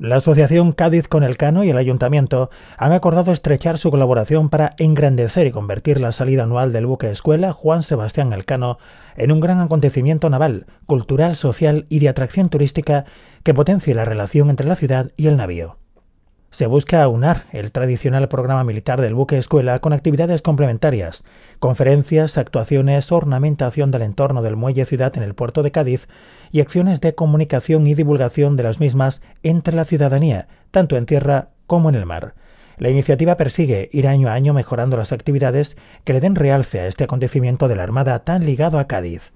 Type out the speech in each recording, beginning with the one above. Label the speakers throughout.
Speaker 1: La Asociación Cádiz con el Cano y el Ayuntamiento han acordado estrechar su colaboración para engrandecer y convertir la salida anual del buque escuela Juan Sebastián Elcano en un gran acontecimiento naval, cultural, social y de atracción turística que potencie la relación entre la ciudad y el navío se busca aunar el tradicional programa militar del buque escuela con actividades complementarias, conferencias, actuaciones, ornamentación del entorno del muelle ciudad en el puerto de Cádiz y acciones de comunicación y divulgación de las mismas entre la ciudadanía, tanto en tierra como en el mar. La iniciativa persigue ir año a año mejorando las actividades que le den realce a este acontecimiento de la Armada tan ligado a Cádiz.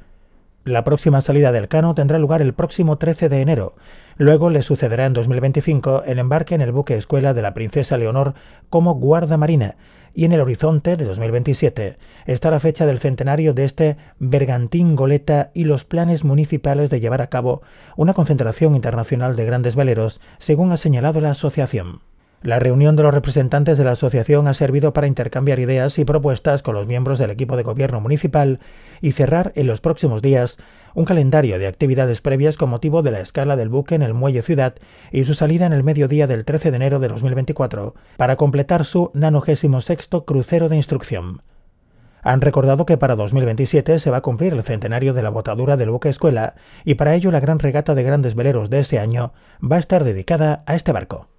Speaker 1: La próxima salida del Cano tendrá lugar el próximo 13 de enero. Luego le sucederá en 2025 el embarque en el buque escuela de la Princesa Leonor como guarda marina y en el horizonte de 2027 está la fecha del centenario de este bergantín goleta y los planes municipales de llevar a cabo una concentración internacional de grandes veleros, según ha señalado la asociación. La reunión de los representantes de la asociación ha servido para intercambiar ideas y propuestas con los miembros del equipo de gobierno municipal y cerrar en los próximos días un calendario de actividades previas con motivo de la escala del buque en el muelle ciudad y su salida en el mediodía del 13 de enero de 2024 para completar su 96 crucero de instrucción. Han recordado que para 2027 se va a cumplir el centenario de la botadura del buque escuela y para ello la gran regata de grandes veleros de ese año va a estar dedicada a este barco.